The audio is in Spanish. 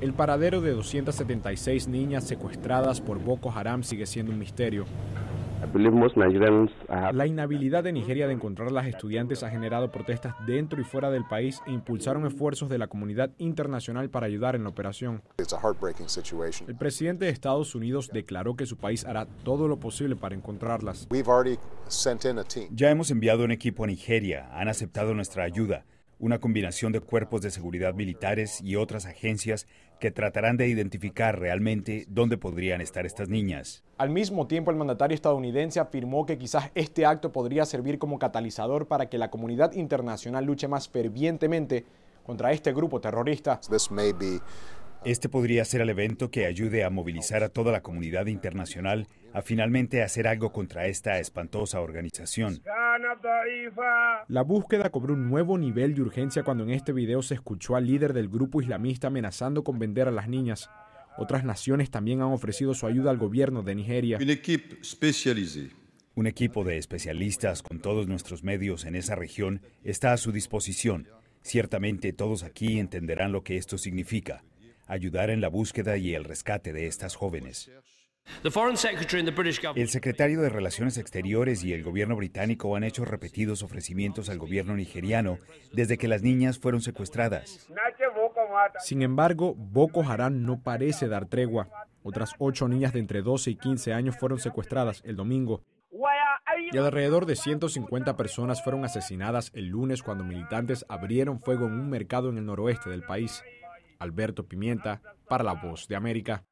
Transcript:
El paradero de 276 niñas secuestradas por Boko Haram sigue siendo un misterio. La inhabilidad de Nigeria de encontrar a las estudiantes ha generado protestas dentro y fuera del país e impulsaron esfuerzos de la comunidad internacional para ayudar en la operación. El presidente de Estados Unidos declaró que su país hará todo lo posible para encontrarlas. Ya hemos enviado un equipo a Nigeria, han aceptado nuestra ayuda una combinación de cuerpos de seguridad militares y otras agencias que tratarán de identificar realmente dónde podrían estar estas niñas. Al mismo tiempo, el mandatario estadounidense afirmó que quizás este acto podría servir como catalizador para que la comunidad internacional luche más fervientemente contra este grupo terrorista. Este podría ser el evento que ayude a movilizar a toda la comunidad internacional a finalmente hacer algo contra esta espantosa organización. La búsqueda cobró un nuevo nivel de urgencia cuando en este video se escuchó al líder del grupo islamista amenazando con vender a las niñas. Otras naciones también han ofrecido su ayuda al gobierno de Nigeria. Un equipo de especialistas con todos nuestros medios en esa región está a su disposición. Ciertamente todos aquí entenderán lo que esto significa ayudar en la búsqueda y el rescate de estas jóvenes. El secretario de Relaciones Exteriores y el gobierno británico han hecho repetidos ofrecimientos al gobierno nigeriano desde que las niñas fueron secuestradas. Sin embargo, Boko Haram no parece dar tregua. Otras ocho niñas de entre 12 y 15 años fueron secuestradas el domingo. Y alrededor de 150 personas fueron asesinadas el lunes cuando militantes abrieron fuego en un mercado en el noroeste del país. Alberto Pimienta, para La Voz de América.